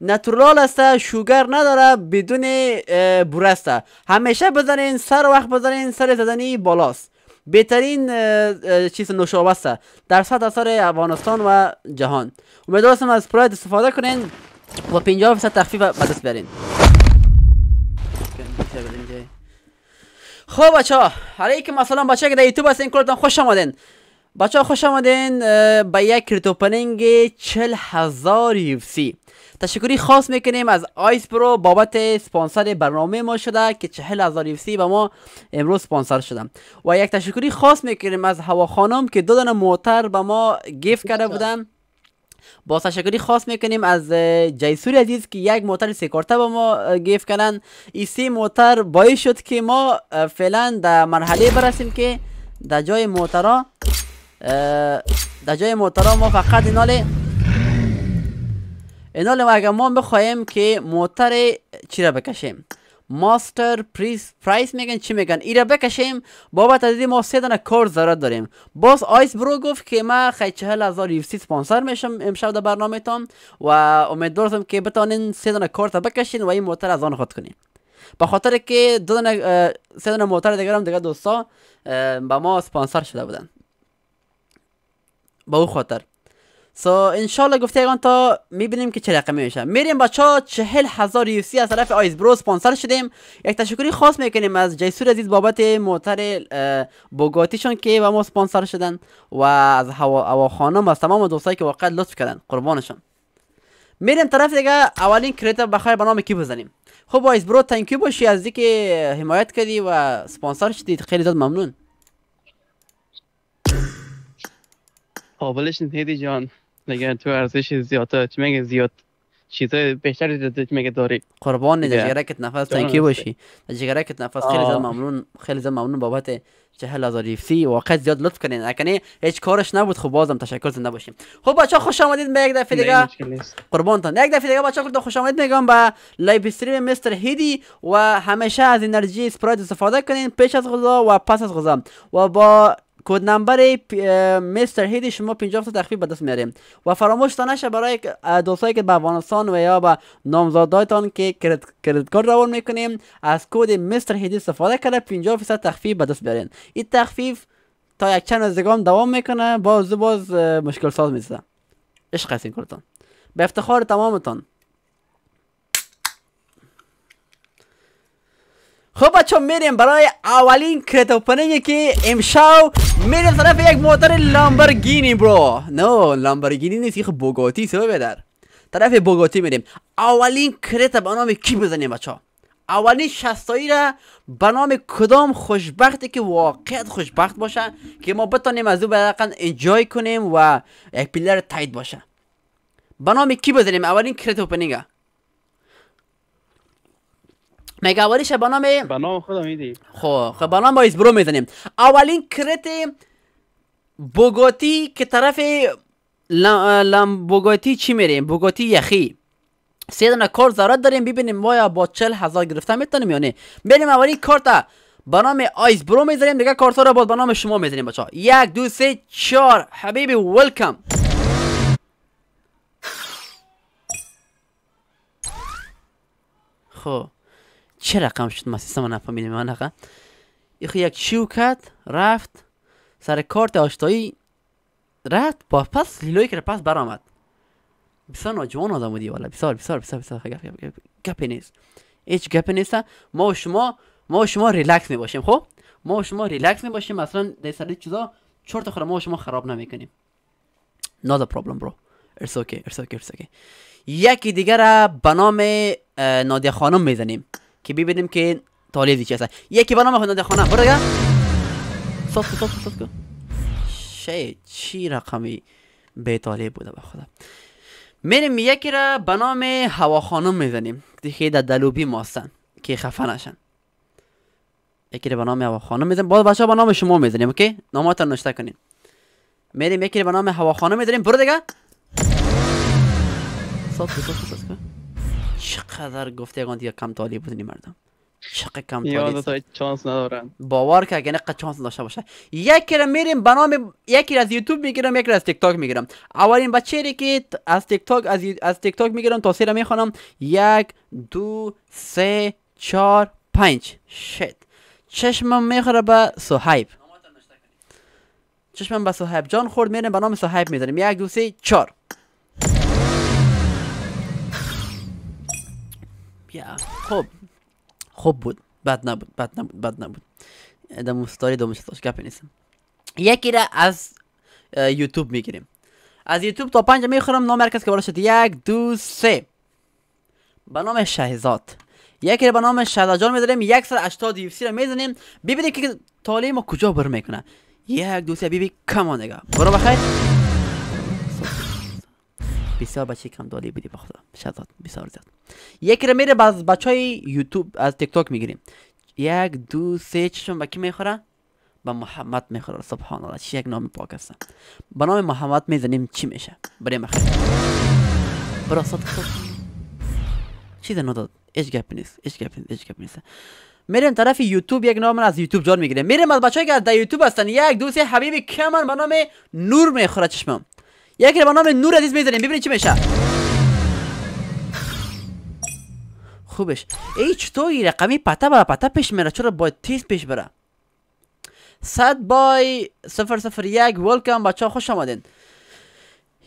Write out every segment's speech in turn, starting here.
نتورال است شوگر نداره بدون بوره همیشه بزنین سر وقت بزنین سر زدنی بالاست بهترین چیز نوشابه است در سطح اثر افغانستان و جهان امیدوارم از پراید استفاده کنین و 50 فیصد تخفیف به دست بیارین خب بچه ها که مثلا بچه که در یوتیوب هستین کلتان خوش آمدین بچه خوش آمدین به یک کریتوپنینگ چل هزار یوفسی تشکری خاص میکنیم از آیس برو بابت سپانسر برنامه ما شده که چهل هزار یوفسی به ما امروز سپانسر شده و یک تشکری خاص میکنیم از هوا خانم که دو دانه موتر به ما گیفت کرده بودن با تشکری خاص میکنیم از جیسور عزیز که یک موتر سیکارته به ما گیف کردن این سی موتر باعث شد که ما فعلا در مرحله برسیم که در جای موتورها در جای محترم ما فقط ایناله ایناله اگر ما بخواهیم که موتر چی را بکشیم ماستر پریس پرایس میگن چی میگن را بکشیم بابت از ما سه دانه کار ضرورت داریم باز آیس برو گفت که ما خیلی چهل هزار سی سپانسر میشم امشب در برنامه تان و امیدوارم که بتانین سه دانه کارت بکشین و این موتر از آن خود کنین به خاطر که دو دانه سه دانه موتر دیگر هم دیگر دوستا به ما سپانسر شده بودن به او خاطر سو انشالله گفته تا میبینیم که چه رقمی میشه میریم بچه ها چهل هزار یوسی از طرف آیس برو سپانسر شدیم یک تشکری خاص میکنیم از جیسور عزیز بابت موتر بوگاتیشون که به ما سپانسر شدن و از هوا خانم از تمام دوستایی که واقعا لطف کردن قربانشون میریم طرف دیگه اولین کریتر بخیر به نام کی بزنیم خب آیس برو تانکیو باشی از که حمایت کردی و سپانسر شدی خیلی داد ممنون قابلش نیدی جان نگه تو ارزش زیاده چی میگه زیاد چیزای بهتری داده چی میگه داری قربان نیده جگرکت نفس تنکی باشی جگرکت نفس خیلی زیاد ممنون خیلی زیاد ممنون بابت چهل هزار سی وقت زیاد لطف کنین اکنه هیچ کارش نبود خب بازم تشکر زنده باشیم خب بچا خوش آمدید به یک دفعه دیگه قربانتان یک دفعه دیگه بچا خودتون خوش آمدید میگم به لایو استریم مستر هیدی و همیشه از انرژی اسپرایت استفاده کنین پیش از غذا و پس از غذا و با کد نمبر مستر هیدی شما 50 تا تخفیف به دست میاریم و فراموش تا نشه برای دوستایی که به افغانستان و یا به نامزدهایتان که کرید کارت روان میکنیم از کد مستر هید استفاده کرده 50 درصد تخفیف به دست این تخفیف تا یک چند دیگه دوام میکنه باز باز مشکل ساز میشه عشق هستین کارتان به افتخار تمامتان خب بچه میریم برای اولین اوپننگی که امشاو میریم طرف یک موتر لامبرگینی برو نه لامبرگینی نیست یک بوگاتی سو بدر طرف بوگاتی میریم اولین کرت به نام کی بزنیم بچه اولین شستایی را به نام کدام خوشبختی که واقعیت خوشبخت باشه که ما بتانیم از او برقا انجای کنیم و یک پیلر تایید باشه به نام کی بزنیم اولین کرت ها میگه اولی شبانه می به نام خودم میدی خب خب به نام برو میزنیم اولین کرت بوگاتی که طرف لام بوگاتی چی میریم بوگاتی یخی سه دانه کار ضرورت داریم ببینیم وایا با چل هزار گرفته میتونیم یا نه بریم اولی کارت به نام آیس برو میزنیم دیگه کارت رو باز به شما میزنیم بچه یک دو سه چهار حبیبی ویلکم خب چه رقم شد ما سیستم نفهمیدیم من حقا یک چیو کرد رفت سر کارت آشتایی رفت با پس لیلوی که پس برآمد بسیار ناجوان آدم بودی والا بسیار بسار بسار بسیار گپی نیست هیچ گپی نیست ما و شما ما و شما ریلکس می باشیم خب ما و شما ریلکس می باشیم مثلا در سر چیزا چرت خود ما و شما خراب نمیکنیم not a problem برو ایتس اوکی ایتس اوکی یکی دیگر به نام نادیه خانم میزنیم که ببینیم که طالب چی هستن یکی بنا ما خونه خونه برو یا صوت صوت صوت شی چی رقمی به بوده با خدا میریم یکی را به نام خانم میزنیم دیگه در دلوبی ماستن که خفه نشن یکی را به نام هواخانم میزنیم باز بچه به نام شما میزنیم اوکی ناماتون نشته کنین میریم یکی را به نام هواخانم میزنیم برو دیگه صوت صوت صوت چقدر گفتگان دیگه کم تالی بودنی مردم چقدر کم طالب چانس ندارن باور که اگه نقدر چانس داشته باشه یکی را میریم به یکی را از یوتیوب میگیرم یکی را از تیک تاک میگیرم اولین بچه ری که از تیک تاک از, از تیک تاک میگیرم تا سه میخوانم یک دو سه چهار پنج شت چشمم میخوره به صهیب چشمم به صهیب جان خورد میریم به نام صهیب میزنیم یک دو سه چهار خب خوب بود بد نبود بد نبود بد نبود ادامه ستاری دومش داشت گپ نیست یکی را از یوتیوب میگیریم از یوتیوب تا پنج میخورم نام هر که بالا شد یک دو سه به نام شهزاد یکی را به نام شهزاد جان میداریم یک سر اشتاد یو سی را میزنیم ببینید که تالی ما کجا بر میکنه یک دو سه بیبی کمان دیگه برو بخیر بسیار بچه کم دالی بودیم بخدا شزاد بسیار زیاد یک را میره باز بچه های یوتیوب از تیک تاک میگیریم یک دو سه چشم با کی میخوره با محمد میخوره سبحان الله چی یک نام پاک است به نام محمد میزنیم چی میشه بریم اخیر برا صدق خب. چیز نداد ایش گپ نیست ایش گپ نیست ایش گپ نیست میریم طرف یوتیوب یک نام از یوتیوب جان میگیرم. میرم از بچه‌ای که در یوتیوب هستن یک سه حبیب کمن به نام نور میخوره چشمم یکی رو به نام نور عزیز میزنیم ببینید چی میشه خوبش ای چطور این رقمی پتا برا پتا پیش میره چرا باید تیز پیش بره صد بای سفر سفر یک ولکم بچه ها خوش آمدین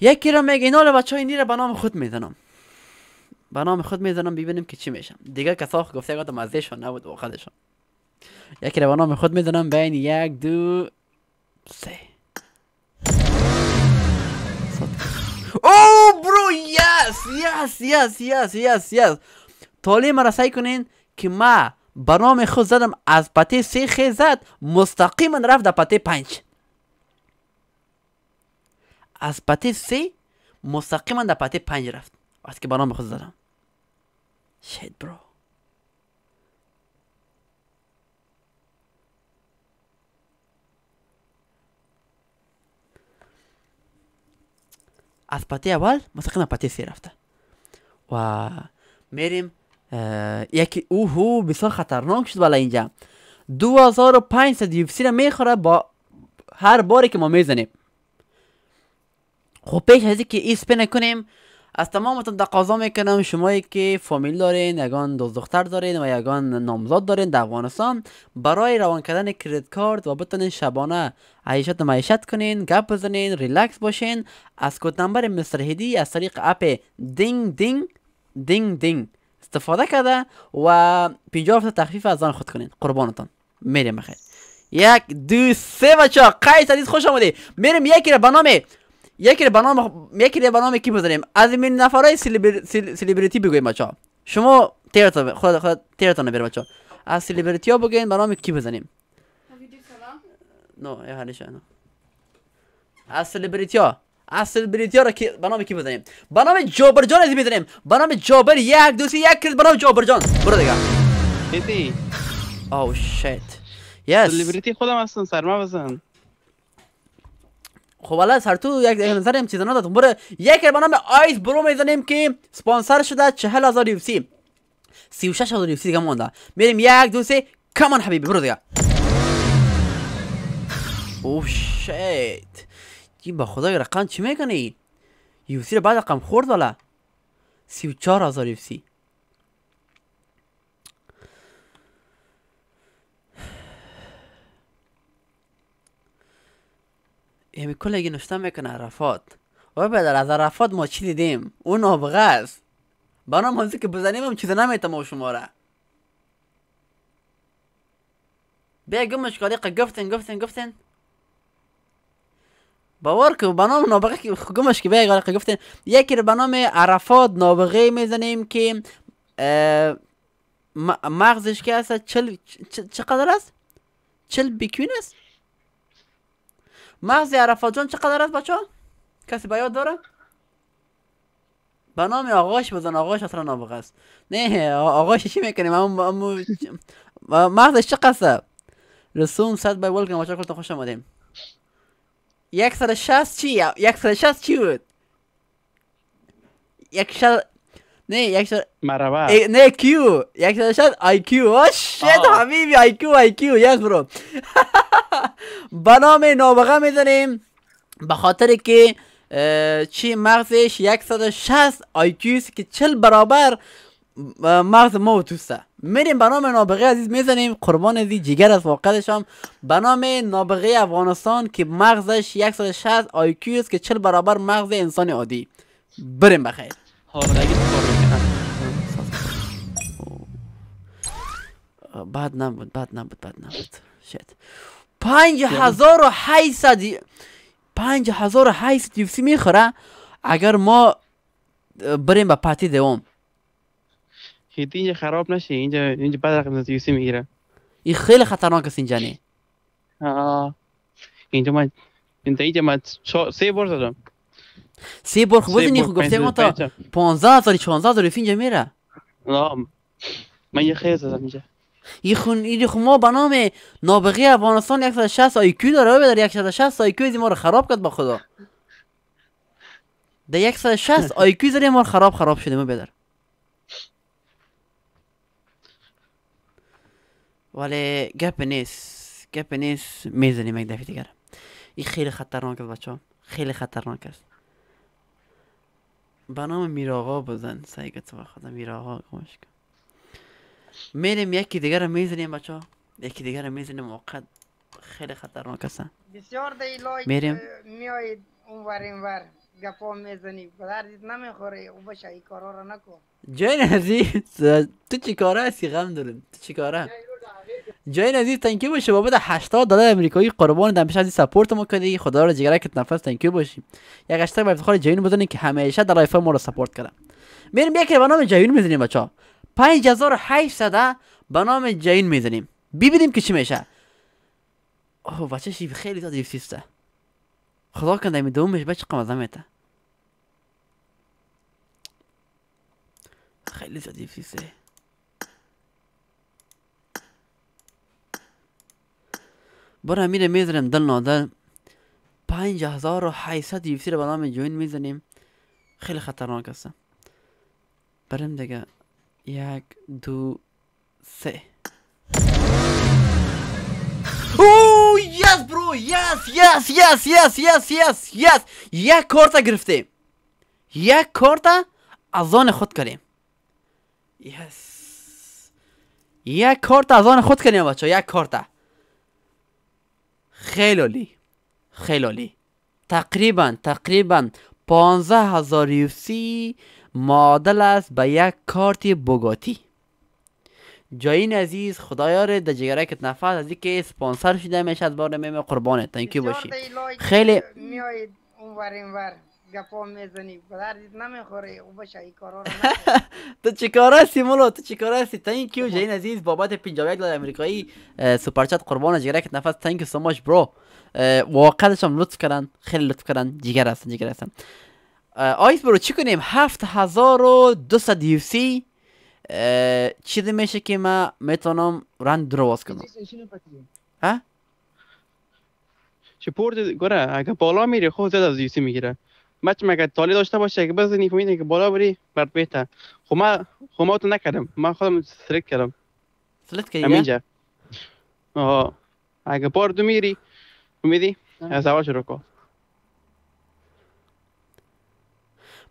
یکی رو میگه اینا بچه های نیره به خود میزنم به خود میزنم ببینیم که چی میشم دیگه خود گفته گفتم ازشون نبود وقتشون یکی رو به خود میزنم بین یک دو سه یس یس یس یس یس یس مرا سعی کنین که ما به نام خود زدم از پته سی خی زد مستقیما رفت در پته پنج از پته سی مستقیما در پته پنج رفت وقتی که برام خود زدم شید برو از پتی اول مسکن پتی سی رفته و میریم یکی اوهو بسیار خطرناک شد بالا اینجا 2500 یو را میخوره با هر باری که ما میزنیم خب پیش از که ای سپه نکنیم از تمامتون تقاضا میکنم شمایی که فامیل دارین یگان دوست دختر دارین و یگان نامزاد دارین در افغانستان برای روان کردن کرید کارت و بتونین شبانه عیشت معیشت کنین گپ بزنین ریلکس باشین از کد نمبر مستر هیدی از طریق اپ دینگ دینگ دینگ دینگ استفاده کرده و 50 درصد تخفیف از آن خود کنین قربانتان میریم بخیر یک دو سه بچه قیس عزیز خوش آمده میریم یکی را به یکی به نام یکی به نام کی بزنیم از این نفرای سلیبریتی سلیبر... بگویم بچا شما ب... خود خود تیرتا نبر بچا از سلیبریتی ها بگین به نام کی بزنیم نو یه حالش نه از سلیبریتی ها از سلیبریتی ها را کی به نام کی بزنیم به نام جابر جان از بزنیم به نام جابر یک دو یک کس به نام جابر جان برو دیگه ایتی او oh, شیت یس سلیبریتی خودم هستن سرما بزن خب حالا سر تو یک نظر هم چیزا نداد بره یک به نام آیس برو میزنیم که سپانسر شده 40000 یو سی 36000 یو سی دیگه مونده میریم یک دو سه کمان حبیبی برو دیگه او شیت با خدا رقم چی میکنی یو سی رو بعد رقم خورد والا 34000 یو سی امی یعنی کل اگه نشته میکنه عرفات و بدر از عرفات ما چی دیدیم او نابغه است برام همزی که بزنیم هم چیز او شما را بیا گمش کاری گفتن گفتن گفتن باور که به نابغه که گمش که بیا گفتن یکی رو به نام عرفات نابغه میزنیم که مغزش که هست چل چقدر است چل بیکوین است مغز عرفات جان چقدر است بچه کسی با یاد داره به نام آغاش بزن آغاش اصلا نابغه است نه آقاش چی میکنیم امو مغزش چقدر رسوم صد بای ولکن بچه کلتون خوش آمدیم یک سر شست چی؟ یک سر شست چی بود؟ یک شل... نه یک شل... مرحبا نه کیو یک سر شست آی کیو آه شیت حبیبی آی کیو آی کیو یس برو به نام نابغه میزنیم به خاطر که چی مغزش 160 است که 40 برابر مغز ما و توسته میریم به نام نابغه عزیز میزنیم قربان عزیز جگر از واقعش هم به نام نابغه افغانستان که مغزش 160 آیکیو است که 40 برابر مغز انسان عادی بریم بخیر بعد نبود بعد نبود بعد نبود پنج هزار و پنج هزار و یوفسی میخوره اگر ما بریم به پتی دوم خیلی اینجا خراب نشه اینجا اینجا بعد رقم نزد یوسی میگیره این خیلی خطرناک است اینجا نه اینجا من اینجا اینجا من سه بار زدم سه بار خوب بزنی خوب گفته ما تا پانزه هزاری چانزه هزاری اینجا میره نه من یه خیلی زدم اینجا یه خون این خون ما به نام نابغه افغانستان 160 کیو داره بدر 160 آی کیو ما رو خراب کرد با خدا ده 160 کیو زری ما رو خراب خراب شده ما بدر ولی گپ نیست گپ نیست میزنیم یک دفعه دیگر این خیلی خطرناک است بچه خیلی خطرناک است به نام میراغا بزن سعی تو خدا میراغا گمش میریم یکی دیگر میزنیم بچه یکی دیگر میزنیم موقت خیلی خطرناک هستن بسیار دی لایک میریم میایید اونور اینور گپا میزنی بدردید نمیخوره او بشه ای کارا را نکن جای عزیز تو چی کاره هستی غم دارم تو چی کاره جای عزیز تنکی باشه بابت 80 دلار امریکایی قربان دم پیش عزیز سپورت ما کردی خدا رو جگرکت نفس تنکی باشی یک اشتر به افتخار جایون که همیشه در لایف ما رو سپورت کردم میریم یک به نام جایون میزنیم بچه 5800 به نام جین میزنیم ببینیم که چی میشه اوه بچه شیف خیلی زیاد دیفسیسته خدا کنده این دومش بچه قمزه میته خیلی زیاد دیفسیسته برا میره میزنیم دل نادل پنج هزار و حیصد یفسی رو به نام جوین میزنیم خیلی خطرناک است برم دیگه Jak, du, se. یس برو یس یس یس یس یس یس یس یک کارت گرفتیم یک کارت از آن خود کریم. یس یک کارت از آن خود کریم بچه یک کارتا خیلی عالی خیلی عالی تقریبا تقریبا پانزه هزار یوسی معادل است به یک کارت بوگاتی جاین عزیز خدایار در جگرکت نفس از که سپانسر شده میشه از بار میم قربانه تنکیو باشی خیلی میایید اونور ور گپا میزنی پدر نمیخوره او باشه کارا رو تو چیکار هستی مولو تو چیکار هستی تنکیو جاین عزیز بابت 51 دلار آمریکایی سپرچت قربانه قربان جگرکت نفس تنکیو سو ماچ برو واقعا هم لطف کردن خیلی لطف کردن جگر هستن جگر هستن آیس برو چی کنیم 7200 یو سی چیزی میشه که من میتونم رند درواز کنم ها چه پورت گره اگه بالا میری خود خب زیاد از یو سی میگیره مچ مگه تالی داشته باشه اگه بزنی فهمیدی خب که بالا بری برد بهتر خب ما خب ما تو نکردم من خودم سلیت کردم سلیت کردی همینجا آه اگه بار میری فهمیدی از اول شروع کن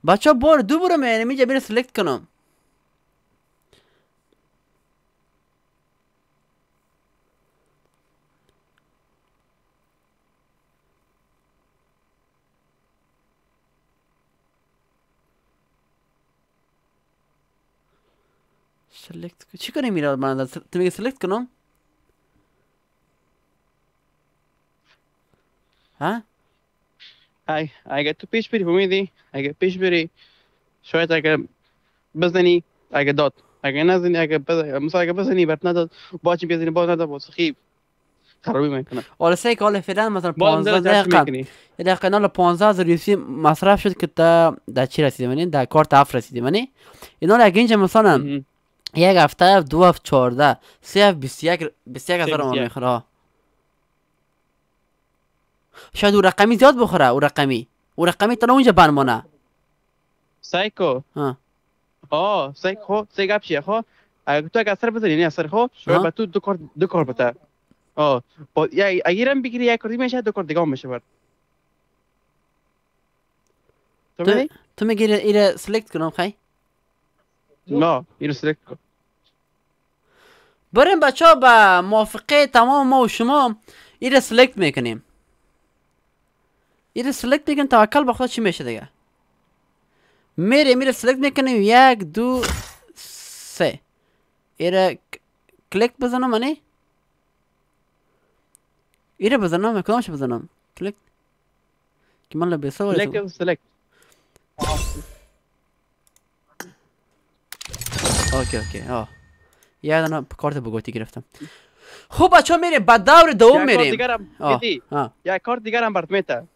بچه ها بار دو برو میانه میجا بره سلیکت کنم سلیکت چی کنیم میرا من تو میگه سلیکت کنم ها I I get تو پیش بری امیدی اگه پیش بری شاید اگه بزنی اگه داد اگه نزنی اگه بزنی مثلا اگه بزنی برت نداد باچی بزنی باز نداد باز خیب خرابی میکنه حالا سه کال فعلا مثلا 15 دقیقه دقیقه نه 15 هزار یوسی مصرف شد که تا در چی رسیدی منی در کارت اف رسیدی منی اینا اگه اینجا مثلا یک هفته دو هفته 14 سه هفته 21 21000 ما میخوره شاید او رقمی زیاد بخوره او رقمی او رقمی تا اونجا برمانه سایکو ها آه سایکو خو خب، سای گپ چیه خو خب، تو اگه اثر بزنی نه یعنی اثر خو خب، شاید به تو دو کار دو کار بتا آه اگرم بگیری یک کردی میشه دو کار دیگه میشه برد تو تو میگیری ایره سلیکت کنم خی نه ایره سلیکت کن بریم بچه ها به موافقه تمام ما و شما ایره سلیکت میکنیم میره سلکت میکنه تا اکل با چی میشه دیگه میره میره سلکت میکنیم یک دو سه ایره کلیک بزنم منی ایره بزنم کدامش بزنم کلیک که من لبیه سوال کلیک سلکت اوکی اوکی آه یادم کارت بگوتی گرفتم خوب بچه ها میریم بعد دور دوم میریم یک کار دیگر هم برد میته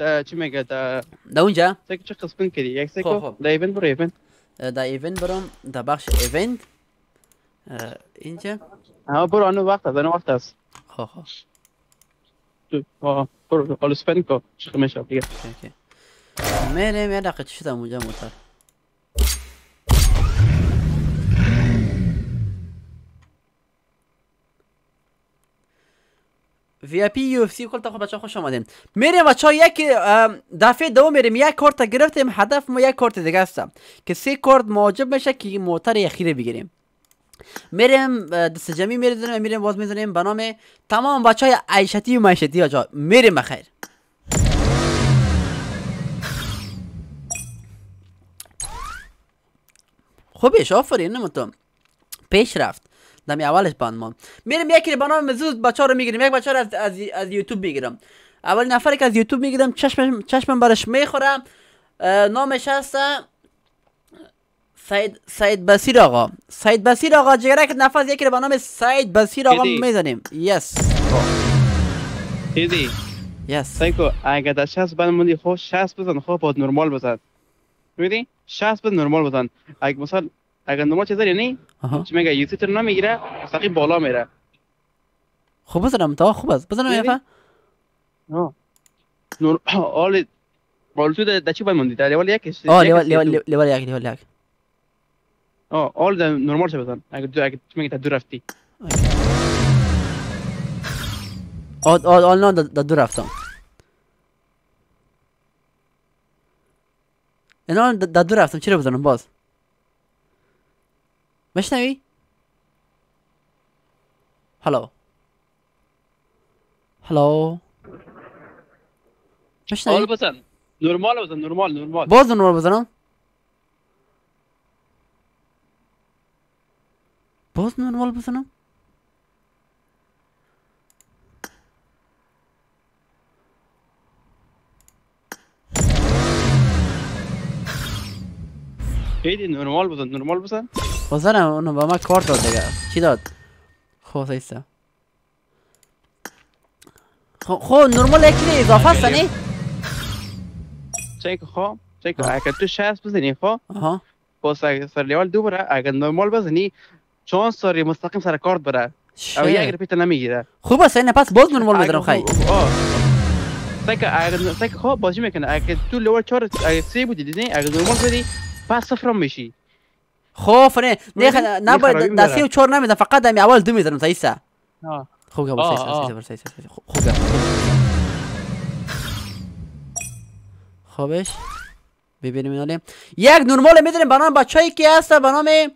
چی میگه دا دا اونجا چه قسمن کردی یک سکو دا ایوند برو ایوند دا ایوند برام دا بخش ایوند اینجا برو آنو وقت است آنو وقت است خب ها برو حالا سپن کن چه میشه دیگه میره میره دقیقه چی شده اونجا موتر وی اپی یو اف سی کل تا بچه خوش آمدین میریم بچا یک دفعه دو میریم یک کارت گرفتیم هدف ما یک کارت دیگه است که سه کارت موجب میشه که موتر اخیره بگیریم میرم دست جمعی و میریم باز میزنیم به نام تمام بچه های عیشتی و معیشتی ها میریم بخیر خوبیش آفرین نمتون پیش رفت دمی اولش مان میریم یکی به نام زود بچه رو میگیریم یک بچه رو از, از, از یوتیوب میگیرم اولی نفری که از یوتیوب میگیرم چشم چشمم برش میخورم نامش هست سعید سعید بصیر آقا سعید بصیر آقا جگرک نفس یکی رو به نام سعید بصیر آقا میزنیم یس دیدی خب. یس سایکو اگه در 60 بند موندی خوب 60 بزن خوب باید نرمال بزن میدی 60 بزن نرمال بزن اگه مثلا اگر ما چه داری چی میگه یوتیوب رو نمیگیره مستقی بالا میره خب بزنم تا خوب است بزنم یفا ها نور آل بالتو د چی باید موندی؟ در لیول یک آه لیول لیول لیول یک لیول یک آه آل در نرمال چه بزن اگر دو اگر چی میگه تا دو رفتی آه آه آل نه در دو رفتم الان در دو رفتم چرا بزنم باز Machinery? Hello? Hello? Machinery? Al بزن نورمال بزن نورمال نورمال باز نورمال بزنم باز نورمال بزنم Hey normal بزن normal بزن Hosanna اونو با ما کار داد دیگه چی داد خب سیسته خب, خب، نرمال اکلی اضافه است نی چیکو خب چیکو اگر تو شهست بزنی خب آها پس سر لیوال دو برا اگر نرمال بزنی چون سری مستقیم سر کارت بره او یک رپیت نمیگیره خوب است نه پس باز نرمال بدرم خی سایک اگر خب بازی میکنه اگر تو لیوال چار اگه بودی دیدنی اگر نرمال بودی پس صفرم میشی خوف فنه نه نباید دستی و چور نمیزن فقط دمی اول دو میزنم سایسا خوب خوبش خب، خب، خب، ببینیم اینا یک نورمال میدونیم بنام نام هایی که هست بنام نام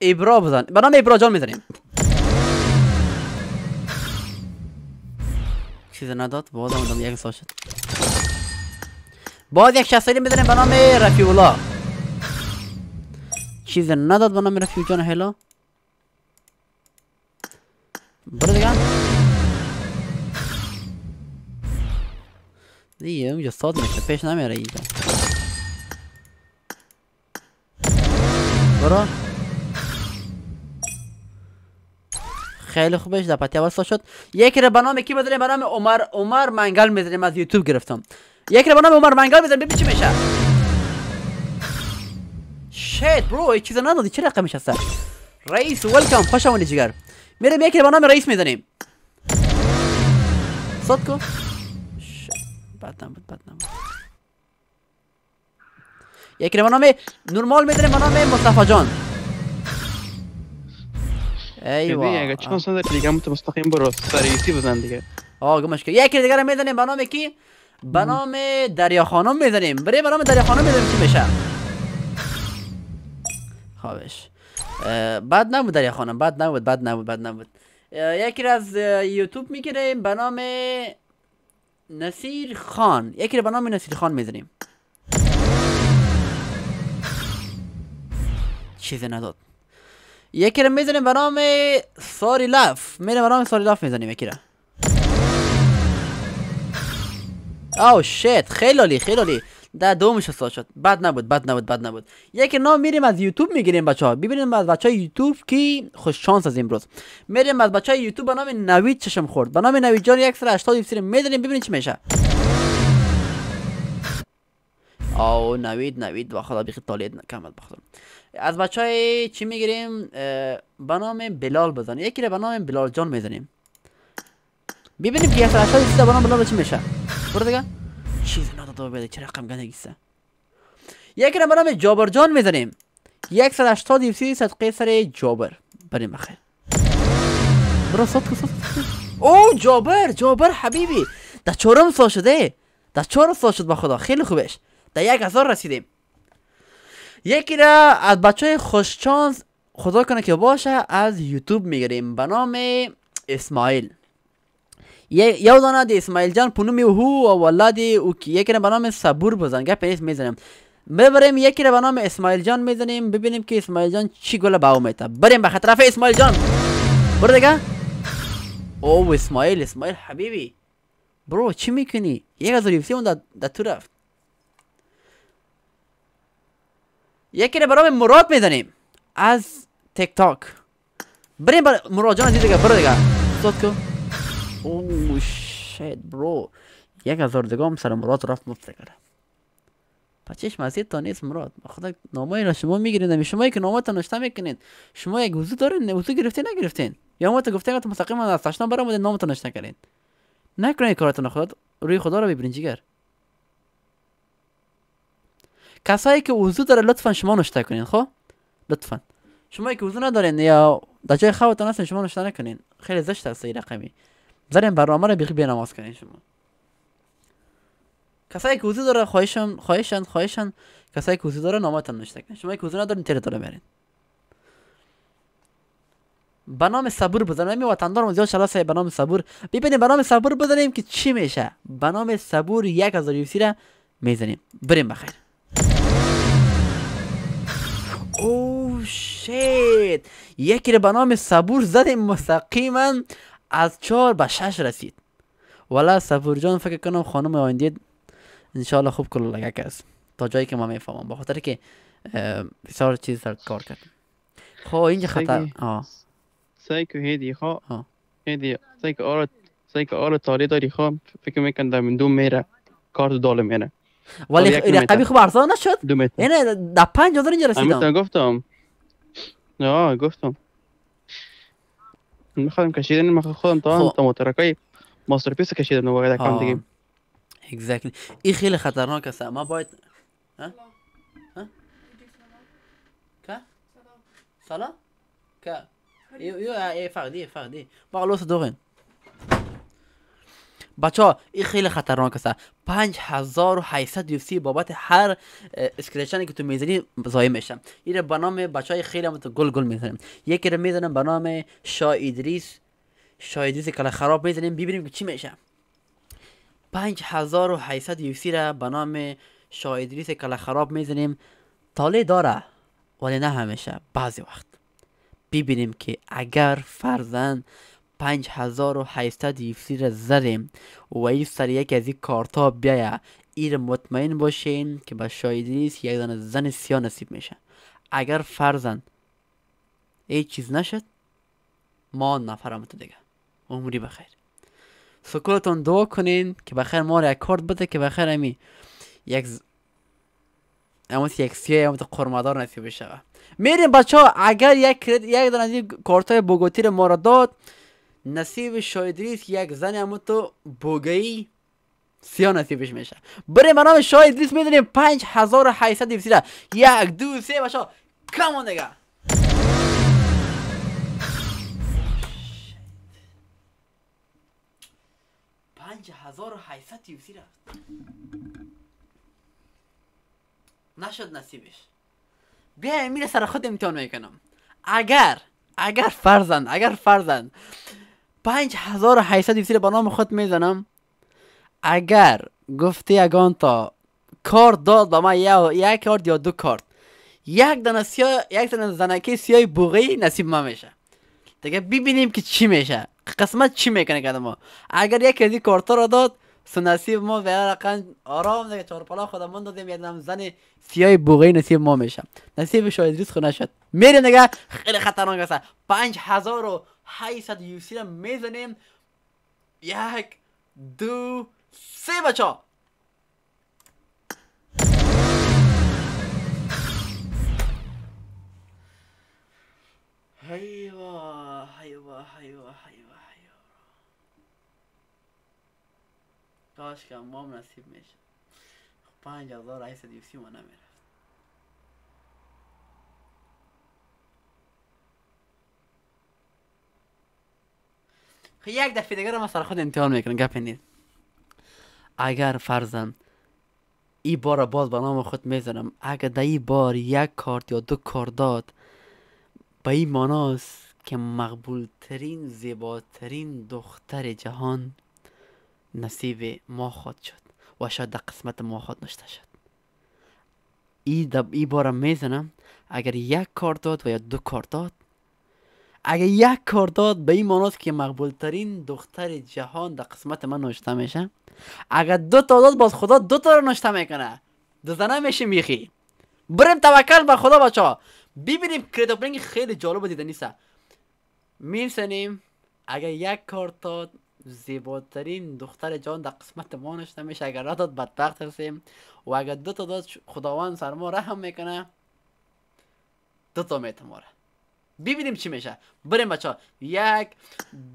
ابرا بزن بنام ایبرا ابرا جان چیز نداد بازم یک سا باز یک شخصی میزنیم به نام رفیع چیز نداد به نام رفیع جان هلا برو دیگه دیگه اونجا ساد میشه پیش نمیره اینجا برو خیلی خوبش دپتی اول شد یکی رو به نام کی بزنیم به نام عمر عمر منگل میزنیم از یوتیوب گرفتم یک رو به عمر منگل بزن ببین چی میشه شیت برو یک چیز ندادی چه رقمش سر رئیس ولکام خوش آمدید جگر میریم یک رو به رئیس میزنیم صد کن بد نبود بد نبود یکی به نام نورمال میدنه بنامه مصطفی جان ایوا اگه چون نداری دیگه مت مستقیم برو سریسی بزن دیگه آه گمش یکی دیگر رو میدنه بنامه کی به نام دریا خانم میزنیم بری به دریا خانم میزنیم چی میشه خوابش بد نبود دریا خانم بد نبود بد نبود بد نبود یکی را از یوتیوب میگیریم به نام نصیر خان یکی را به نام نصیر خان میزنیم چیزی نداد یکی را میزنیم به نام ساری لف میره به نام ساری لف میزنیم یکی او oh, شیت خیلی عالی خیلی عالی در دومش سال شد بد نبود بد نبود بد نبود یک نام میریم از یوتیوب میگیریم بچه ها ببینیم از بچه های یوتیوب کی خوش شانس از امروز میریم از بچه های یوتیوب به نام نوید چشم خورد به نام نوید جان 180 یفسیر میدونیم ببینیم چی میشه او نوید نوید و خدا بخیر کم از بخدا از بچه های چی میگیریم به نام بلال بزنیم یکی رو به نام بلال جان میزنیم ببینیم که 180 به نام بلال چی میشه برو دیگه چیز نداده بده چرا رقم گندگیسته یک نمبر هم جابر جان میزنیم 180 اف سی صدقه سر جابر بریم بخیر برو صد صد او جابر جابر حبیبی در چورم سا شده در چور سا شد با خدا خیلی خوبش در یک هزار رسیدیم یکی را از بچه های خوشچانس خدا کنه که باشه از یوتیوب میگریم به نام اسماعیل یو دانه د اسماعیل جان په نوم هو او دی او اوکی یک به نام صبور بزنگه پیس میزنم ببریم یکی رو به اسماعیل جان میزنیم ببینیم که اسماعیل جان چی گله باو میتا بریم به خطرف اسماعیل جان برو دیگه او اسماعیل اسماعیل حبیبی برو چی میکنی یک از ریفسی اون در تو رفت یکی برام مراد میزنیم از تک تاک بریم بر مراد جان دیگه برو دیگه اوه شیت برو یک هزار هم سر مراد رفت مفت کرد پچش مسید تا نیست مراد خدا نامه را شما میگیرید نمی شما که نامه نشته میکنین شما یک وضو دارین وضو گرفتین نگرفتین یا ما تا گفتین تو مستقیما از تشنا برام نام تا نشته کرین نکنید کارتون خدا روی خدا را ببینید جگر کسایی که وضو داره لطفا شما نشته کنین خب لطفا شما که وضو ندارین یا در جای خوابتون شما نشته نکنین خیلی زشت است این رقمی زرین برنامه رو بیخی بینماز کنین شما کسایی که وجود داره خواهشم خواهشن خواهشن کسایی که وجود داره نامتون نشته کنین شما که وجود ندارین داره برین به نام صبور بزنیم همین وطندارم زیاد سای به نام صبور ببینیم به نام صبور بزنیم که چی میشه به نام صبور یک هزار یوسی را میزنیم بریم بخیر او شیت یکی رو به نام صبور زدیم مستقیما از چهار به شش رسید ولی سفور جان فکر کنم خانم آینده انشاءالله خوب کل لگک است تا جایی که ما میفهمم با که بسیار چیز سر کار کرد خب اینجا خطر سایی سایکو هیدی خب هیدی که آره آره تاری داری خب فکر میکنم من دو میره کارت داله میره ولی رقبی خوب ارزان نشد دو یعنی در پنج آزار اینجا رسیدم گفتم نه گفتم المخدم كشيدن المخدم طبعا انت متركي ماستر بيس كشيدن هو قاعد عندي آه. جيم اكزاكتلي ايه خيل خطرناك سا ما بايت ها ها كا صلاة كا يو يو ايه فاغدي فاغدي باغلوس دوغين بچه ها این خیلی خطرناک است 5800 سی بابت هر اسکریشنی که تو میزنی ضایع میشه این به نام بچه خیلی هم گل گل میزنیم یکی رو میزنم به نام شا ادریس شا کلا خراب میزنیم ببینیم که چی میشه 5800 یوسی را به نام شا ادریس کلا خراب میزنیم طالع داره ولی نه همیشه بعضی وقت ببینیم که اگر فرزن 5800 یفسی را زدیم و ایف سر یکی از این کارتا بیایه ایر مطمئن باشین که با شایدی نیست یک دانه زن سیا نصیب میشه اگر فرزن ای چیز نشد ما تو دیگه عمری بخیر سکولتون دعا کنین که بخیر ما را یک کارت بده که بخیر امی یک اموس یک سیاه اموت قرمدار نصیب بشه میریم بچه ها اگر یک یک دانه کارتای بوگوتی را ما را داد نصیب شایدریس یک زن اما تو بوگایی سیا نصیبش میشه بره من نام شایدریس میدونیم 5800 دیفسیره یک دو سه باشا کمون دیگه پنج هزار نشد نصیبش بیا میره سر خود امتحان میکنم اگر اگر فرزند اگر فرزند 5800 سیر به نام خود میزنم اگر گفته تا کارت داد به ما یک کارت یا دو کارت یک دن یک دن زنکی سیای بوغی نصیب ما میشه دیگه ببینیم که چی میشه قسمت چی میکنه که ما اگر یک از این کارتا را داد سو نصیب ما به رقم آرام دیگه چهار خودمون دادیم یک دن زن سیای بوغی نصیب ما میشه نصیب شاید ریس خونه شد میریم دیگه خیلی خطرناک است 5000 Hi, You see the 歯医者という知らんメザネン、jak du sybacho! Haywa, haywa, haywa, haywa, haywa. Gosh, ka mom nasib mesh. Khpan jazor aise divsi mana mera. خب یک دفعه دیگه رو خود امتحان میکنن گپ اگر فرزن ای بار باز به نام خود میزنم اگر در ای بار یک کارت یا دو کارت داد به این ماناست که مقبولترین زیباترین دختر جهان نصیب ما خود شد و شاید در قسمت ما خود نشته شد ای, ای بارم میزنم اگر یک کار داد و یا دو کار داد اگه یک کار داد به این مانات که مقبول ترین دختر جهان در قسمت من نوشته میشه اگه دو تا داد باز خدا دو تا رو نوشته میکنه دو زنه میشه میخی بریم توکل به خدا بچه ببینیم کریدو پرینگ خیلی جالب دیده نیست میرسنیم اگه یک کار داد زیباترین دختر جهان در قسمت ما نشته میشه اگر رداد بدبخت رسیم و اگر دو تا داد خداوند سر ما رحم میکنه دو تا میتماره ببینیم چی میشه بریم بچه ها یک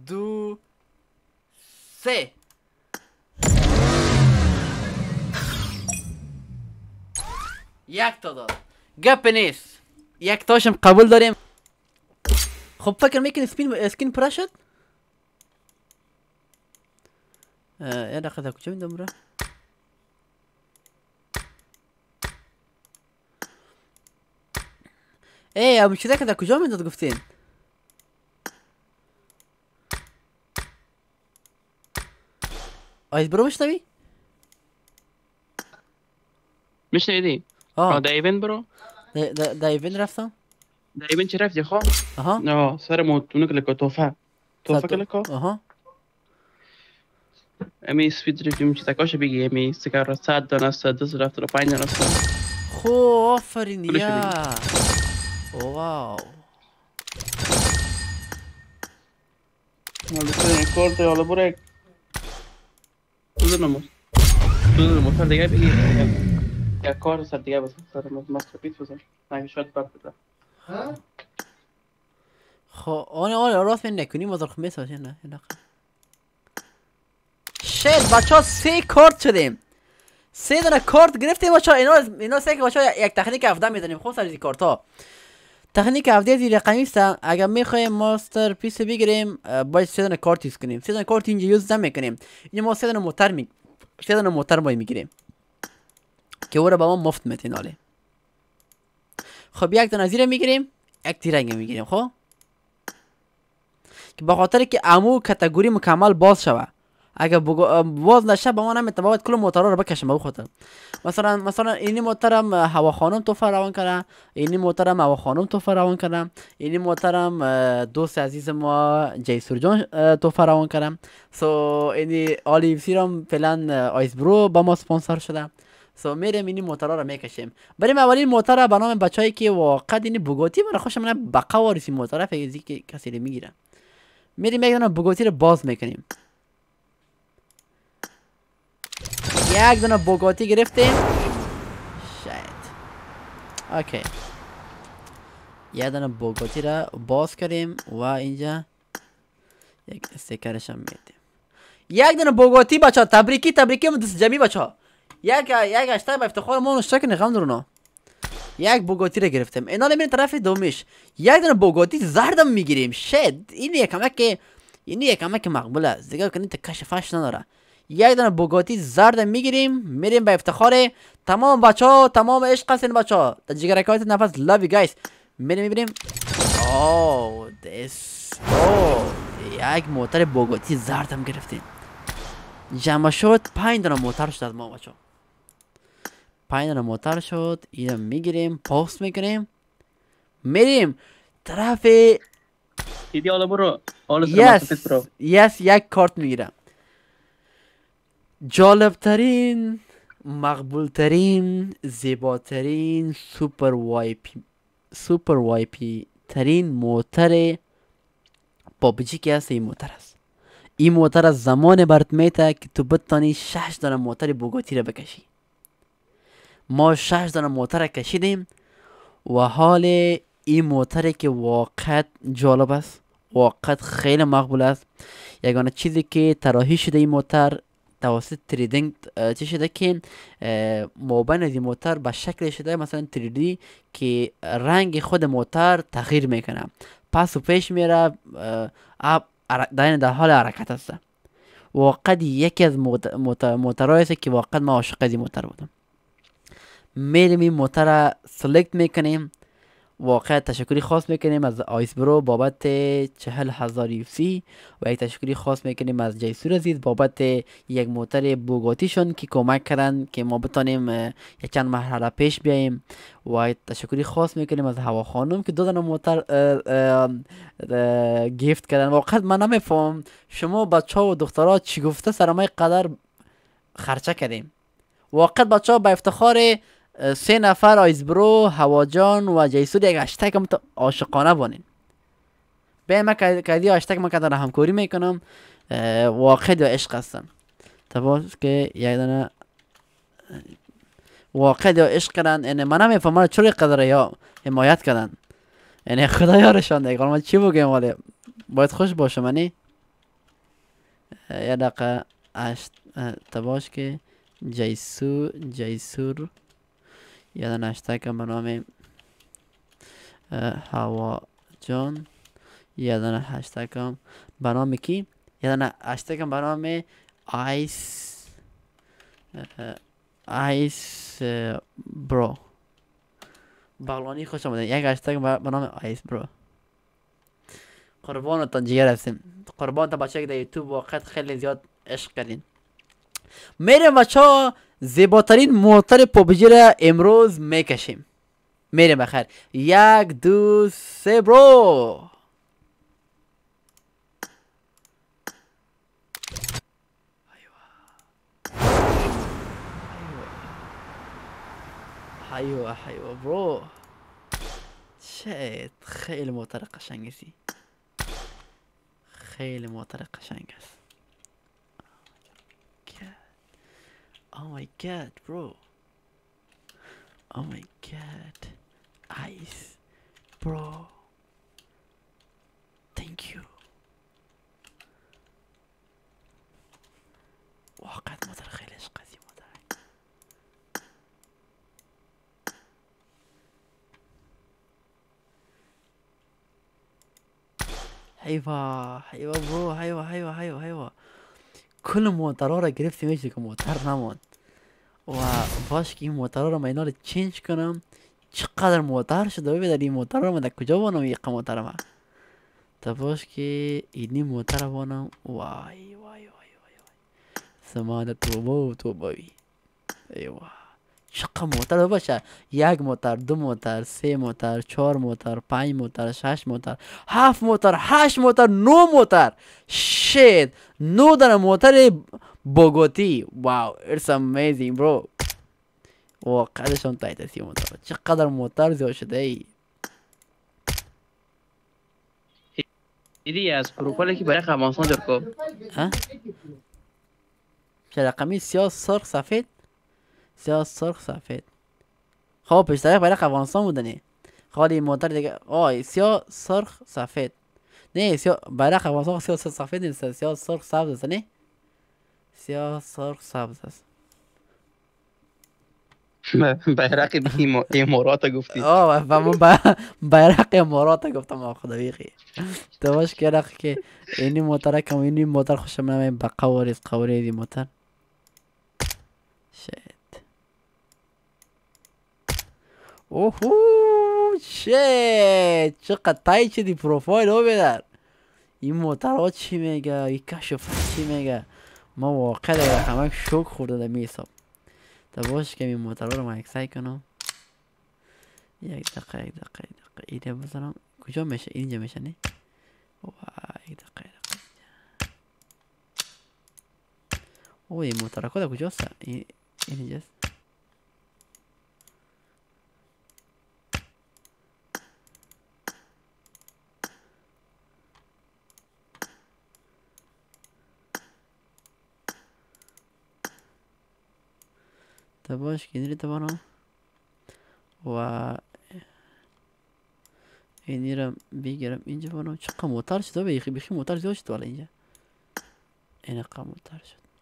دو سه یک تا داد گپ نیست یک تاشم قبول داریم خب فکر میکنی سپین اسکین پرا شد یه دقیقه کجا میدم ای ابو چیده که در کجا میداد گفتین آید برو میشنوی میشنیدی آه در ایون برو در ایون رفتم در ایون چی رفتی خواه آها آه سر موتونو کلکا توفه توفه کلکا آها امی سپید رفیم چی تکاشه بگی امی سکر را صد دانسته دوست رفت رو پنج دانسته خو آفرین یا Wow. ما. duc în corte, o lăburec. Tudo تو ها؟ راست نکنیم از رقم نه شیت بچه ها سه کارت شدیم سه دانه کارت گرفتیم بچه ها اینا, اینا سه که بچه ها یک تخنیک میزنیم خب سر کارت ها تکنیک اپدیت رقمی است اگر میخوایم ماستر پیس بگیریم باید سیدن کارت یوز کنیم سیدن کارت اینجا یوز نمیکنیم اینجا ما سیدن موتر می سیدن موتر باید میگیریم که او را ما مفت میتین حاله خب یک دونه زیره میگیریم یک تیرنگ میگیریم خب که به خاطر که امو کتگوری مکمل باز شوه اگر بگو باز نشه به ما نمیتونه باید کل موتورا رو بکشم به خودم مثلا مثلا اینی موترم هوا خانم تو روان کردم اینی موترم هوا خانم تو روان کردم اینی موترم دوست عزیز ما جیسور جان تو روان کردم سو اینی آلی سی فعلا آیس برو با ما سپانسر شده سو میریم اینی موتورا رو میکشیم بریم اولین موتور به نام بچایی که واقعا اینی بوگاتی برای خوشم نه بقا وارسی موتور فیزیک کسی میگیره میریم یک بوگاتی رو باز میکنیم یک دونه بوگاتی گرفتیم شاید اوکی یک دونه بوگاتی را باز کریم و اینجا یک استیکرش هم میدیم یک دونه بوگاتی بچه تبریکی تبریکی دست جمعی بچه یک یک اشتای با افتخار ما اونو کنی نخم درونو یک بوگاتی را گرفتیم اینا نمیرین طرف دومش یک دونه بوگاتی زردم میگیریم شد این همه که این که مقبول است دیگه کنید کشفش نداره یک دانه بوگاتی زرد میگیریم میریم به افتخار تمام بچه ها تمام عشق هستین بچه ها در هایت نفس love you guys میریم میبینیم آو oh, دس oh, یک موتر بوگاتی زرد هم گرفتیم جمع شد پنج دانه موتر شد از ما بچه ها پنج دانه موتر شد اینو میگیریم پاس میکنیم میریم طرف ایدی آلا برو حالا یس یک کارت میگیرم جالبترین مقبولترین زیباترین سوپر وایپی سوپر وایپی ترین موتر پابجی که هست این موتر است این موتر از زمان برات میته که تو بتانی شش دانه موتر بوگاتی را بکشی ما شش دانه موتر کشیدیم و حال این موتر که واقعا جالب است واقعا خیلی مقبول است یگانه چیزی که تراحی شده این موتر توسط تریدینگ چی شده که موبن از موتر به شکل شده مثلا تریدی که رنگ خود موتر تغییر میکنه پس و پیش میره اب در حال حرکت است واقعا یکی از موترهای است که واقعا ما عاشق از موتر بودم میریم این موتر را سلیکت میکنیم واقعا تشکری خاص میکنیم از برو بابت چهل هزار یوسی و یک تشکری خاص میکنیم از جیسور عزیز بابت یک موتر بوگاتیشون که کمک کردن که ما بتانیم یک چند مرحله پیش بیاییم و تشکری خاص میکنیم از هوا خانم که دادن موتر گیفت کردن واقعا من نمیفهم شما بچه ها و دخترها چی گفته سرمایه قدر خرچه کردیم واقعا بچه ها با افتخار سه نفر آیزبرو هواجان و جیسود یک هشتگ هم عاشقانه بانین به ما کدی هشتگ ما کدر همکاری میکنم واقعی و عشق هستم تباس که یک دانه واقع و عشق کردن یعنی من افهمان چرا قدر یا حمایت کردن یعنی خدا یارشان دیگه من چی بگم ولی باید خوش باشم، منی یعنی، یه دقیقه تباش که جیسو جیسور دن هشتگ به نام هوا جان دن هشتگ هم به نام کی دن هشتگ هم به نام آیس آیس برو بغلانی خوش آمده یک هشتگ به نام آیس برو قربانتان جگر هستیم قربانتان بچه که در یوتیوب وقت خیلی زیاد عشق کردین میریم بچه ها زیباترین موتر پوبجی را امروز میکشیم میریم بخیر یک دو سه برو حیوه حیوه برو شاید خیلی موتر قشنگی خیلی موتر قشنگ است Oh my god, bro. Oh my god. Ice, bro. Thank you. وقعت مطر ليش قاسي مدرخي حيفا حيفا برو حيفا حيفا حيفا حيفا كل موتر ورا قريب في مجلك موتر نامون وا باش محترم اینا رو چینج کنم چقدر موتر شده ببینید این من در کجا بانم این محترم تا باش که اینی رو بانم وای وای وای وای زمان توبه و توبه ایوا چقدر موتر باشه یک موتر دو موتر سه موتر چهار موتر پنج موتر شش موتر هفت موتر هشت موتر نو موتر شد نو در موتر بوغوتی واو اتس امیزنج برو وقعدشون تایتسی مطار چقدر موتور زیاد شده ای دیدی از پروفایلی که برای خماسان درکو ها چه رقمی سیاه سرخ سفید سیاه سرخ سفید خب پیش برای افغانستان بودنی خالی موتر دیگه آی سیاه سرخ سفید نه سیاه برای افغانستان سیاه سرخ سفید نیست سیاه سرخ سبز است نه سیاه سرخ سبز است بیرق امارات گفتی آه و من بیرق امارات گفتم خدا بیقی تو باش که که اینی موتر کم اینی موتر خوشم نمیم با قوارز قوارز موتر شید اوهو شید چقدر تایی چی دی پروفایل او بیدر این موتر ها چی میگه این کشف چی میگه ما واقعا در همک شوک خورده در می حساب تا باش که این موتر رو ما اکسای کنم یک دقیقه یک دقیقه یک دقیقه ایده بزنم کجا میشه اینجا میشه نی؟ وای یک دقیقه اوه این موتر کجاست اینجاست Tabaş geliri de bana. و اینی را بگیرم اینجا بانم چه موتر شد بیخی بیخی موتر زیاد شد والا اینجا این قموتر شد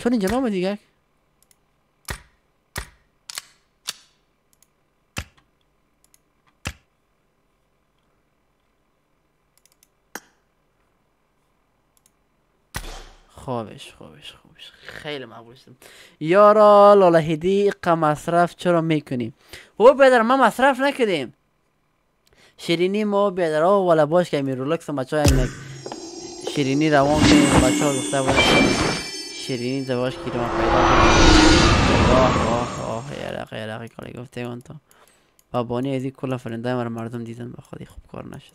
چون اینجا نامه دیگه خوبش خوبش خوبش خیلی مقبول شدم یارا لالهیدی قم مصرف چرا میکنیم او بیدر ما مصرف نکردیم شیرینی ما بیدر او ولا باش که می رولکس بچه های شیرینی روان که بچه ها گفته بود شیرینی زباش که روان پیدا آه آه آه یرق یرق کاری گفته اون تو و بانی ازی کلا فرنده مرا مردم دیدن به خودی خوب کار نشد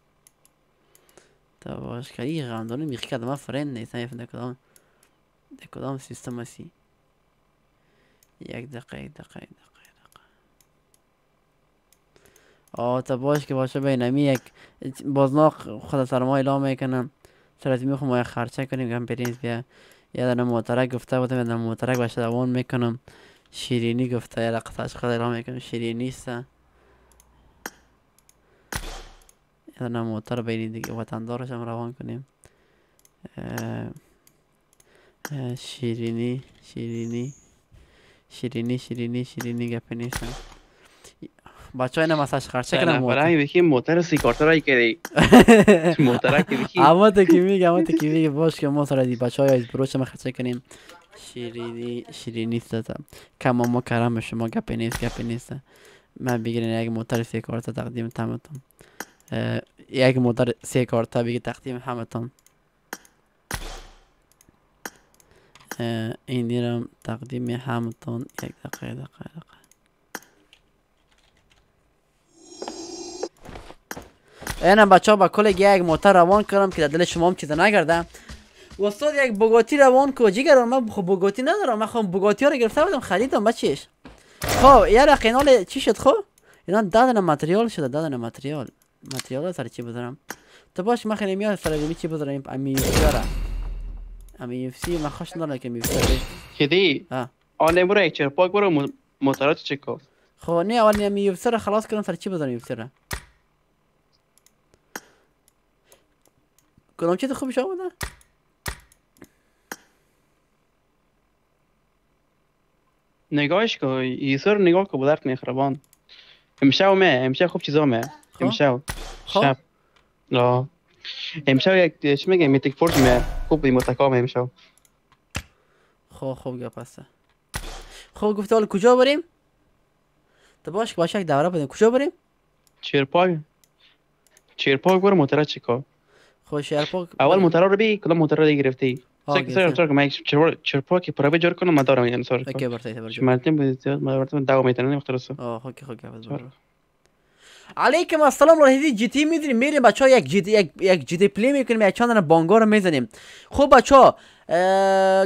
تا باش که این غمدانه میخی که فرند نیستن یفنده کدام کدام سیستم هستی یک دقیق، یک دقیق، یک دقیقه آه تا باش که باشه بینمی یک بازناق خود سرما اعلام میکنم سرتی میخوام ما خرچه کنیم گم پرینز بیا در موترک گفته بودم در موترک باشه دوان میکنم شیرینی گفته یه لقصه خود اعلام میکنم شیرینی است در موتر بینید دیگه وطندارش هم روان کنیم شیرینی شیرینی شیرینی شیرینی شیرینی گپ نیستم بچه های نمساش خرچه کنم موتر برای بکی موتر سیکارتر کدی؟ موتر که بکی اما میگه باش که موتر دی بچه های از بروش ما کنیم شیرینی شیرینی ستا کم ما کرم شما گپ نیست گپ نیست من بگیرین یک موتر سیکارتر تقدیم تمتون یک موتر سیکارتر بگی تقدیم همتون این دیرم تقدیم همتون یک دقیقه دقیقه دقیقه اینم بچه ها با کل یک موتر روان کردم که در دل شما هم چیز نگرده استاد یک بوگاتی روان کو جیگر من خب بوگاتی ندارم من خب بوگاتی ها رو گرفته بودم خریدم بچیش خب یه رقینال چی شد خب اینا دادن ماتریال شده دادن ماتریال متریال سر چی بذارم تو باش من خیلی میاد سر چی بذارم امی اما یو سی ما خوش نداره که میفته کدی آن برو یک چهر پاک برو موتورات چکو خو خب نه اول نمی یوفسر رو خلاص کردم سر چی بزنم یوفسر کنم چی تو خوبش آمده نگاهش که یوفسر نگاه که بودرت مهربان امشب مه امشب خوب چیزا مه امشب شب لا امشب یک چی میگم میتیک فورج مه خوب بیم متکامه امشب خب خوب گپ هسته خب گفته حالا کجا بریم تا باش که باشه یک دوره بدیم کجا بریم چیرپای چیرپای برو موتره کار خب چیرپای اول موتره رو بی کدام موتره رو گرفتی سر سر من چرپا که پرابه جور کنم مدارم یعنی سر اوکی برتای برتای شما بودی بود زیاد ما برتون دعو میتنه مختلصه آه اوکی خب برو علیکم السلام راهیدی جی تی میدونیم میریم بچه ها یک جی یک, یک جی تی پلی میکنیم یک چند بانگا رو میزنیم خب بچه ها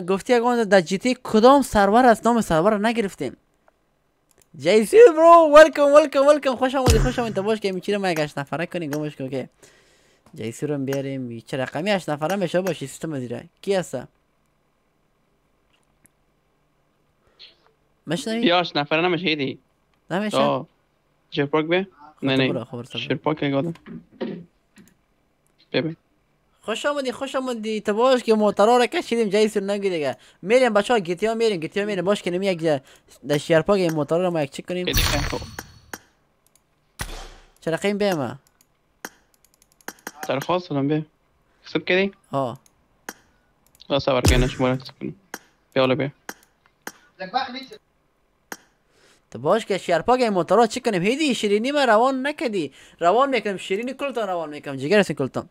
گفتی اگه در جی تی کدام سرور است نام سرور رو نگرفتیم جیسی برو ولکم ولکم ولکم خوش آمدی خوش آمدی باش که میچیره ما یک هشت نفره کنیم گمش کن که جیسی رو بیاریم چه رقمی اش نفره میشه باشی سیستم مدیره کی هسته مشنوی؟ یا نفره نمیشه ایدی نمیشه؟ بیا نه نه شیرپاک نگاه ببین خوش آمدی خوش آمدی تو باش که موتارا را کشیدیم جایی سر نگی دیگه میریم بچه ها گیتی ها میریم گیتی ها میریم باش کنیم یک جا در شیرپاک این موتارا را ما یک چک کنیم چرا قیم بیما خواست دارم بیم کسب کردی؟ ها بس سوار کنه شما را کسب کنیم بیا حالا بیا تو باش که شیرپاگ موتورا چی کنیم هیدی شیرینی ما روان نکدی روان میکنم شیرینی کلتان روان میکنم جگر هستین کلتان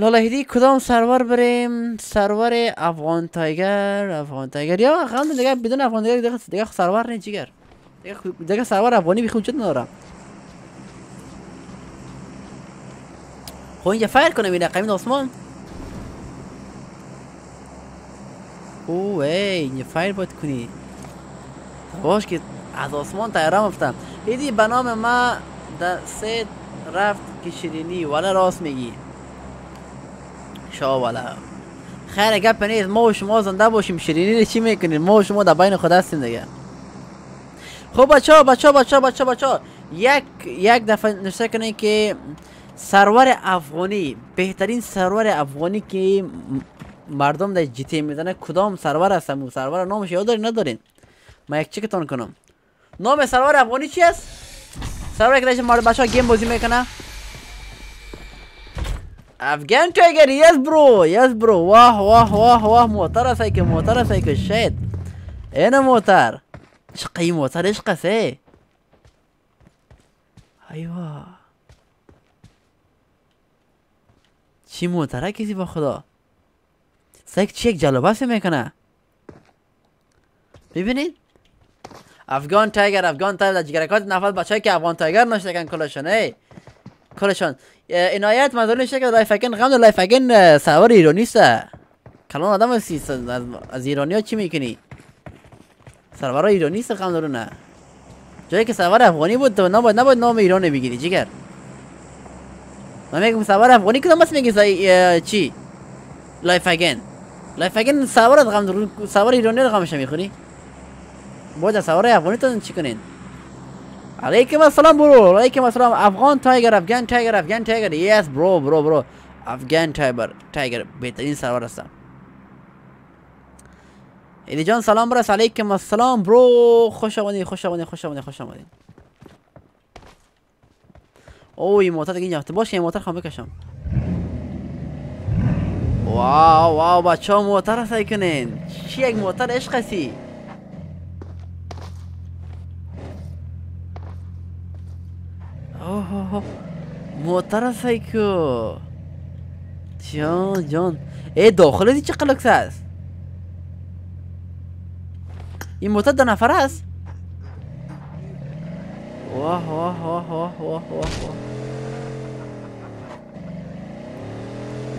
لالا هیدی کدام سرور بریم سرور افغان تایگر افغان تایگر یا خانده دیگه بدون افغان تایگر دیگه, دیگه سرور نه جگر دیگه, سرور افغانی بخون وجود نداره خب اینجا فایر کنم این رقمی آسمان اوه فایل باید کنی باش که از آسمان تایرم افتم ایدی بنام ما در سید رفت که شرینی ولا راست میگی شا ولا خیر گپ نیست ما و شما زنده باشیم رو چی میکنید ما و شما در بین خود هستیم دیگه خب بچه ها بچه ها بچه ها بچه ها بچه ها یک یک دفعه نشته کنید که سرور افغانی بهترین سرور افغانی که مردم در جی میزنه کدام سرور هستم او سرور نامش یاد دارین ندارین من یک تان کنم نام سرور افغانی چی است سرور که داشت مرد بچه ها گیم بازی میکنه افغان تایگر یس برو یس برو واه واه واه واه موتر است که موتر است که شاید این موتر شقی موتر عشق است ایوا چی موتره کسی با خدا سگ یک جلوبسی میکنه ببینید افغان تایگر افغان تایگر جگرکات نفت بچه که افغان تایگر کن کلشون ای کلشون انایت مدار نشه که لایف اگین غم لایف اگین سوار ایرانی سه کلان آدم هستی از ایرانی ها چی میکنی سرور ایرانی سه غم نه جایی که سوار افغانی بود تو نباید نباید نام ایران بگیری جگر من میگم سوار افغانی کدام بس میگی چی لایف اگین اگر سوار از غم درون سوار ایرانی غمش میخوری بودا سوار افغانی تو چی علیکم السلام برو علیکم السلام افغان تایگر افغان تایگر افغان تایگر یس برو برو برو افغان تایبر تایگر بهترین سوار هستم ایلی جان سلام برس علیکم السلام برو خوش آمدین خوش آمدین خوش آمدین خوش آمدین اوه این موتر دیگه اینجا باشه این موتر خواهم بکشم واو واو بچه ها موتر سعی کنین چی یک موتر عشق هستی موتر سعی کو جان جان ای داخل دی چه قلقس هست این موتر دو نفر هست واه واه واه واه واه واه واه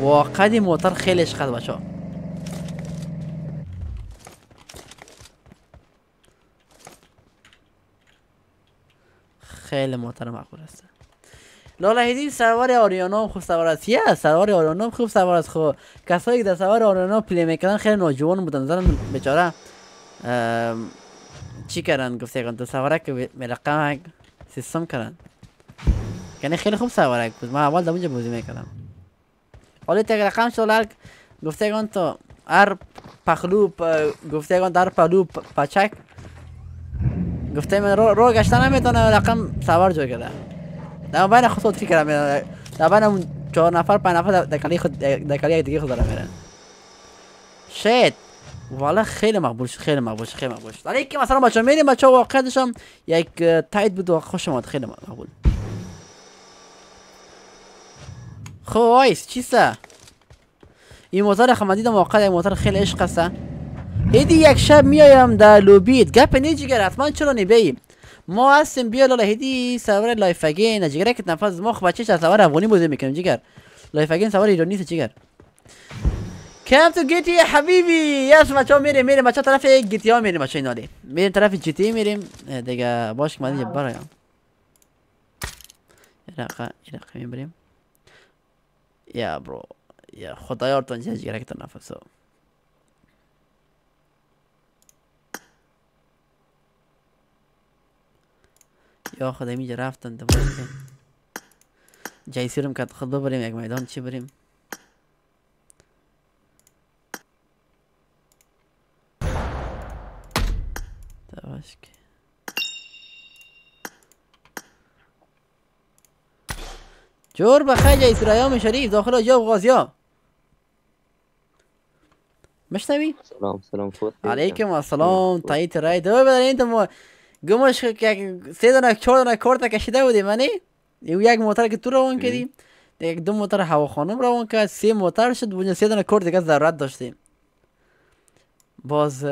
واقعا موتر خیلی عشق بچه خیلی موتر مقبول است هیدین سوار آریانا هم خوب سوار است یه سوار آریانا هم خوب سوار است خب کسایی که در سوار آریانا پلی میکردن خیلی نوجوان بودن زن بیچاره چی کردن گفتی کن تو سواره که مرقم سیستم کردن یعنی خیلی خوب سوارک بود من اول در اونجا بوزی میکردم حالی تک رقم گفته گفتگان ار هر گفته گون در پلو پچک گفته من رو, رو گشته نمیتونه رقم سوار جو کرده در بین خود خود فکر در بین اون چهار نفر پنج نفر دکلی خود دکلی دیگه خود داره شد شید والا خیلی مقبول شد خیلی مقبول شد خیلی مقبول شد که مثلا بچه میریم بچه واقعا یک تایید بود و خوش آمد خیلی مقبول خب وایس سه این موتر خمدید واقعا این موتر خیلی عشق است هیدی یک شب میایم در لوبیت گپ نی جگر حتما چرا نبی ما هستیم بیا لالا هیدی سوار لایف اگین جگر که نفس ما خب بچه سوار افغانی بوده میکنیم جگر لایف اگین سوار ایرانی نیست جگر کم تو گیتی حبیبی یس ها میریم میریم ها طرف گیتی ها میریم بچا اینا میریم طرف جیتی میریم دیگه باش که من اینجا برایم رقم رقم میبریم یا برو یا خدایار اینجا جگرک تنفسو یا خدای اینجا رفتن دوباره جای سیرم کرد خود ببریم یک میدان چی بریم جور به خیج اسرایام شریف داخل غازی ها مشتوی؟ سلام سلام خود علیکم و سلام تایید رای دو بدن تو ما گمش سه دانه چهار دانه کارت کشیده بودیم منی یعنی؟ یو یک موتر که تو روان کردیم یک دو موتر هوا خانم روان کرد سه موتر شد بودن سه دانه کارت دیگه ضرورت داشتیم باز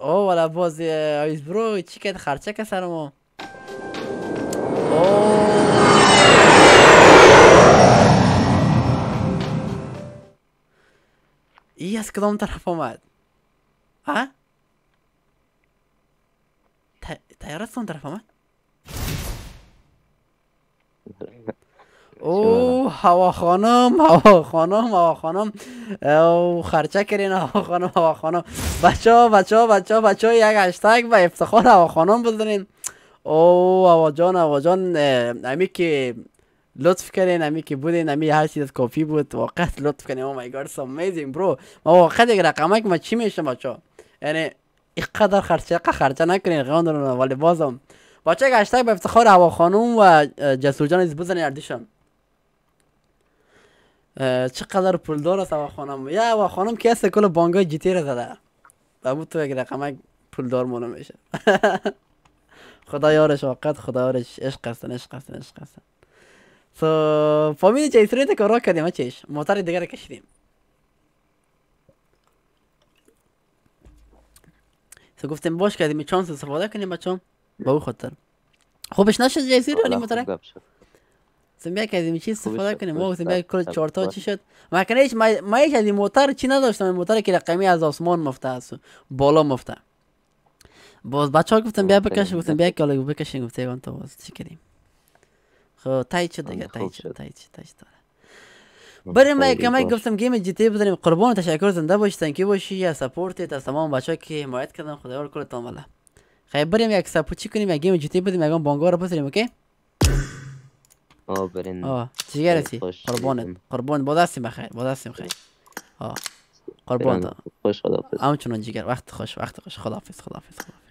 او والا باز آیز برو چی خرچه که ما او I ja skąd teraz pomad? A? تيارات صندر فهمت او هوا خانم هوا خانم هوا خانم او خرچه کرین هوا خانم هوا خانم بچه ها بچه ها بچه ها بچه ها یک هشتگ و افتخار هوا خانم بزنین او هوا جان هوا جان امی که لطف کردین امی که بودین امی هر چیز کافی بود واقعا لطف کردین او مای گاد امیزینگ برو ما واقعا یک رقمه ما چی میشه بچا یعنی اینقدر خرچه خرچه نکنین غون رو ولی بازم بچا گشتگ به افتخار هوا خانوم و جسور جان از بزنین اردیشم چقدر پول داره هوا خانم یا هوا خانم که است کل بانگای جی تی زده و بود تو یک پول دار مونه میشه خدا یارش وقت خدا یارش عشق هستن عشق هستن عشق هستن So, چه de که que eu roca de کشیدیم باش باش کردیم چانس استفاده کنیم بچم با او خودتر خوبش نشد جایسی رو بیا کردیم چی استفاده کنیم ما گفتیم بیا کل چی شد ما کنه ما موتر چی نداشتم که رقمی از آسمان مفته است بالا مفته باز بچه ها گفتم بیا بکش گفتم بیا بکشین تو باز خب تایید شد دیگه تایید شد تایید یک گفتم گیم جیتی بزنیم قربان تشکر زنده باشتن تنکی باشی یا سپورتی تا تمام بچه که حمایت کردن کل کلتان والا خیلی بریم یک سپوچی چی کنیم یک گیم جیتی بدیم یک بانگا رو بسریم اوکی آه برین آه جگر هستی قربانت قربان با دستیم بخیر با دستیم خیر آه قربان خوش خدافظ آمتشون چیکار وقت خوش وقت خوش خدافظ خدافظ